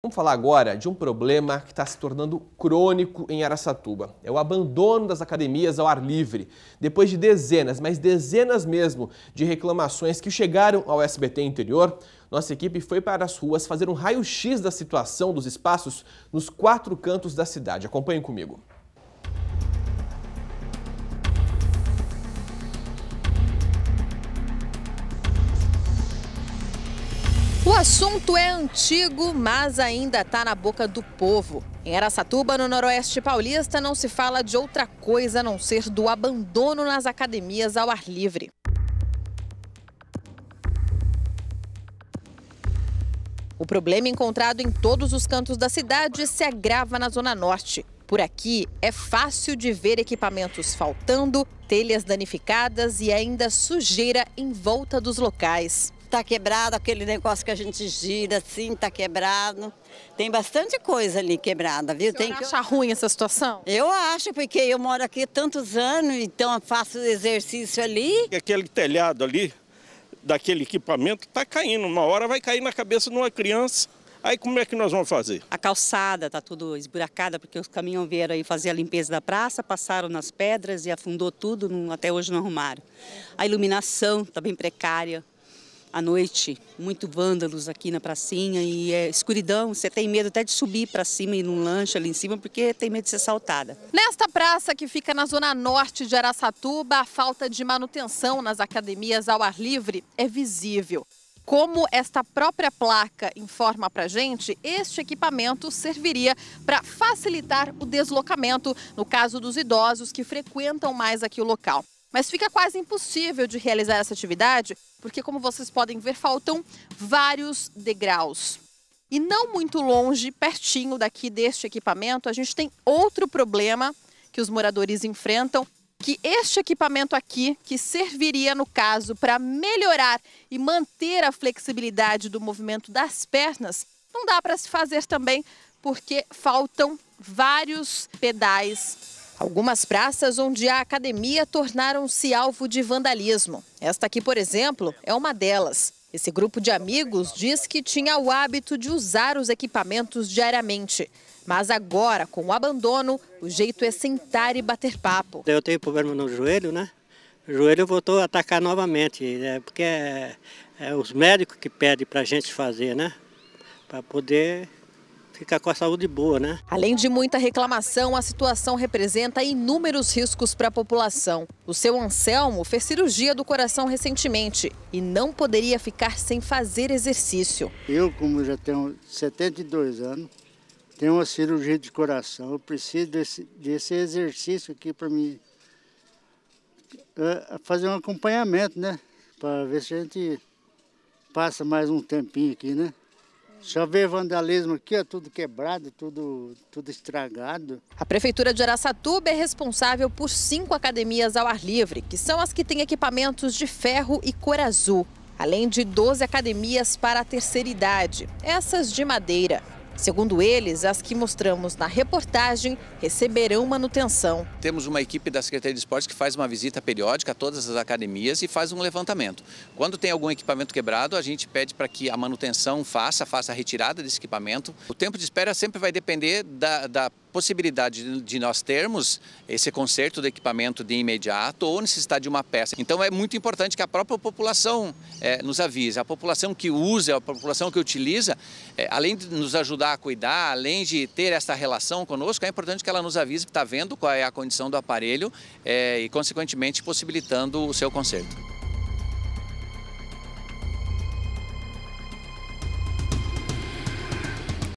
Vamos falar agora de um problema que está se tornando crônico em Araçatuba. É o abandono das academias ao ar livre. Depois de dezenas, mas dezenas mesmo, de reclamações que chegaram ao SBT interior, nossa equipe foi para as ruas fazer um raio-x da situação dos espaços nos quatro cantos da cidade. Acompanhe comigo. O assunto é antigo, mas ainda está na boca do povo. Em Aracatuba, no Noroeste Paulista, não se fala de outra coisa a não ser do abandono nas academias ao ar livre. O problema encontrado em todos os cantos da cidade se agrava na Zona Norte. Por aqui é fácil de ver equipamentos faltando, telhas danificadas e ainda sujeira em volta dos locais tá quebrado, aquele negócio que a gente gira assim, tá quebrado. Tem bastante coisa ali quebrada, viu? Tem que acha ruim essa situação? Eu acho, porque eu moro aqui tantos anos, então faço exercício ali. Aquele telhado ali, daquele equipamento, tá caindo. Uma hora vai cair na cabeça de uma criança. Aí como é que nós vamos fazer? A calçada está tudo esburacada, porque os caminhões vieram aí fazer a limpeza da praça, passaram nas pedras e afundou tudo, até hoje não arrumaram. A iluminação está bem precária à noite, muito vândalos aqui na pracinha e é escuridão, você tem medo até de subir para cima e num lanche ali em cima porque tem medo de ser assaltada. Nesta praça que fica na zona norte de Araçatuba, a falta de manutenção nas academias ao ar livre é visível. Como esta própria placa informa para gente, este equipamento serviria para facilitar o deslocamento, no caso dos idosos que frequentam mais aqui o local. Mas fica quase impossível de realizar essa atividade, porque, como vocês podem ver, faltam vários degraus. E não muito longe, pertinho daqui deste equipamento, a gente tem outro problema que os moradores enfrentam, que este equipamento aqui, que serviria no caso para melhorar e manter a flexibilidade do movimento das pernas, não dá para se fazer também porque faltam vários pedais Algumas praças onde a academia tornaram-se alvo de vandalismo. Esta aqui, por exemplo, é uma delas. Esse grupo de amigos diz que tinha o hábito de usar os equipamentos diariamente. Mas agora, com o abandono, o jeito é sentar e bater papo. Eu tenho problema no joelho, né? O joelho voltou a atacar novamente, né? porque é, é os médicos que pedem para a gente fazer, né? Para poder ficar com a saúde boa, né? Além de muita reclamação, a situação representa inúmeros riscos para a população. O seu Anselmo fez cirurgia do coração recentemente e não poderia ficar sem fazer exercício. Eu, como já tenho 72 anos, tenho uma cirurgia de coração. Eu preciso desse, desse exercício aqui para me é, fazer um acompanhamento, né? Para ver se a gente passa mais um tempinho aqui, né? Só vê vandalismo aqui, é tudo quebrado, tudo, tudo estragado. A Prefeitura de Araçatuba é responsável por cinco academias ao ar livre, que são as que têm equipamentos de ferro e cor azul, além de 12 academias para a terceira idade, essas de madeira. Segundo eles, as que mostramos na reportagem receberão manutenção. Temos uma equipe da Secretaria de Esportes que faz uma visita periódica a todas as academias e faz um levantamento. Quando tem algum equipamento quebrado, a gente pede para que a manutenção faça, faça a retirada desse equipamento. O tempo de espera sempre vai depender da, da possibilidade de nós termos esse conserto do equipamento de imediato ou necessidade de uma peça. Então é muito importante que a própria população é, nos avise, a população que usa, a população que utiliza, é, além de nos ajudar a cuidar, além de ter essa relação conosco, é importante que ela nos avise que está vendo qual é a condição do aparelho é, e, consequentemente, possibilitando o seu conserto.